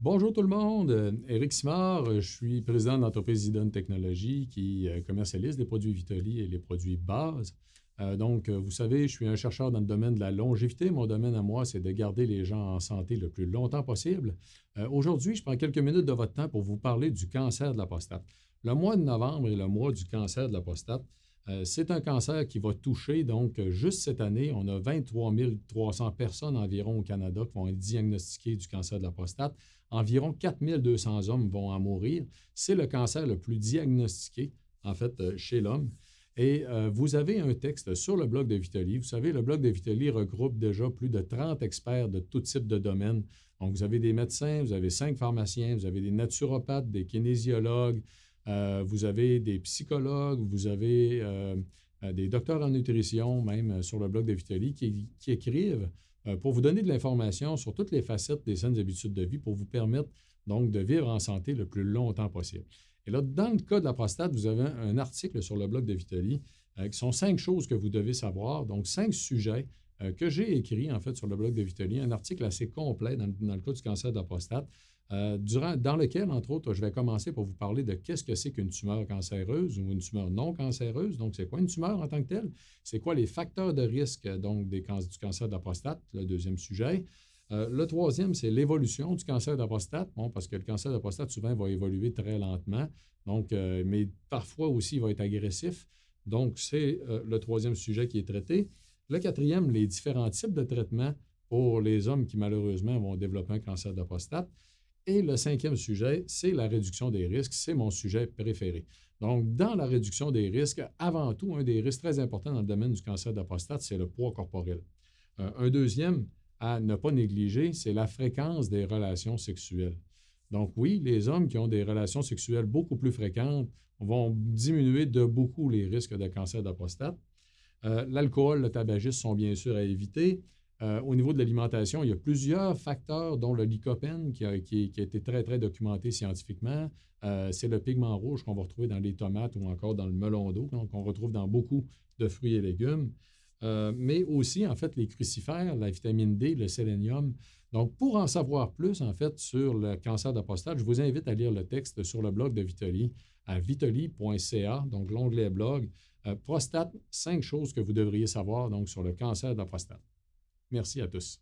Bonjour tout le monde, Eric Simard, je suis président de l'entreprise Idon Technologies qui euh, commercialise les produits Vitali et les produits base. Euh, donc, euh, vous savez, je suis un chercheur dans le domaine de la longévité. Mon domaine à moi, c'est de garder les gens en santé le plus longtemps possible. Aujourd'hui, je prends quelques minutes de votre temps pour vous parler du cancer de la prostate. Le mois de novembre est le mois du cancer de la prostate. Euh, c'est un cancer qui va toucher, donc, euh, juste cette année, on a 23 300 personnes environ au Canada qui vont être diagnostiquées du cancer de la prostate. Environ 4 200 hommes vont en mourir. C'est le cancer le plus diagnostiqué, en fait, euh, chez l'homme. Et vous avez un texte sur le blog de Vitali. Vous savez, le blog de Vitali regroupe déjà plus de 30 experts de tout type de domaines. Donc, vous avez des médecins, vous avez cinq pharmaciens, vous avez des naturopathes, des kinésiologues, euh, vous avez des psychologues, vous avez euh, euh, des docteurs en nutrition, même sur le blog de Vitali, qui, écrivent pour vous donner de l'information sur toutes les facettes des saines habitudes de vie pour vous permettre donc de vivre en santé le plus longtemps possible. Et là, dans le cas de la prostate, vous avez un article sur le blog de Vitali qui sont cinq choses que vous devez savoir, donc cinq sujets euh, que j'ai écrit, en fait, sur le blog de vitelli un article assez complet dans, le cas du cancer de la prostate, euh, dans lequel, entre autres, je vais commencer pour vous parler de qu'est-ce que c'est qu'une tumeur cancéreuse ou une tumeur non cancéreuse. Donc, c'est quoi une tumeur en tant que telle? C'est quoi les facteurs de risque donc, du cancer de la prostate, le deuxième sujet. Euh, le troisième, c'est l'évolution du cancer de la prostate, parce que le cancer de la prostate, souvent, va évoluer très lentement, donc, mais parfois aussi, il va être agressif. Donc, c'est le troisième sujet qui est traité. Le quatrième, les différents types de traitements pour les hommes qui malheureusement vont développer un cancer de prostate. Et le cinquième sujet, c'est la réduction des risques. C'est mon sujet préféré. Donc, dans la réduction des risques, avant tout, un des risques très importants dans le domaine du cancer de prostate, c'est le poids corporel. Euh, un deuxième à ne pas négliger, c'est la fréquence des relations sexuelles. Donc oui, les hommes qui ont des relations sexuelles beaucoup plus fréquentes vont diminuer de beaucoup les risques de cancer de prostate. Euh, l'alcool, le tabagisme sont bien sûr à éviter. Euh, au niveau de l'alimentation, il y a plusieurs facteurs, dont le lycopène qui a, été très, très documenté scientifiquement. Euh, c'est le pigment rouge qu'on va retrouver dans les tomates ou encore dans le melon d'eau, qu'on retrouve dans beaucoup de fruits et légumes. Euh, mais aussi, en fait, les crucifères, la vitamine D, le sélénium. Donc, pour en savoir plus, en fait, sur le cancer de prostate, je vous invite à lire le texte sur le blog de Vitoli à vitoli.ca, donc l'onglet blog. Euh, prostate, cinq choses que vous devriez savoir donc sur le cancer de la prostate. Merci à tous.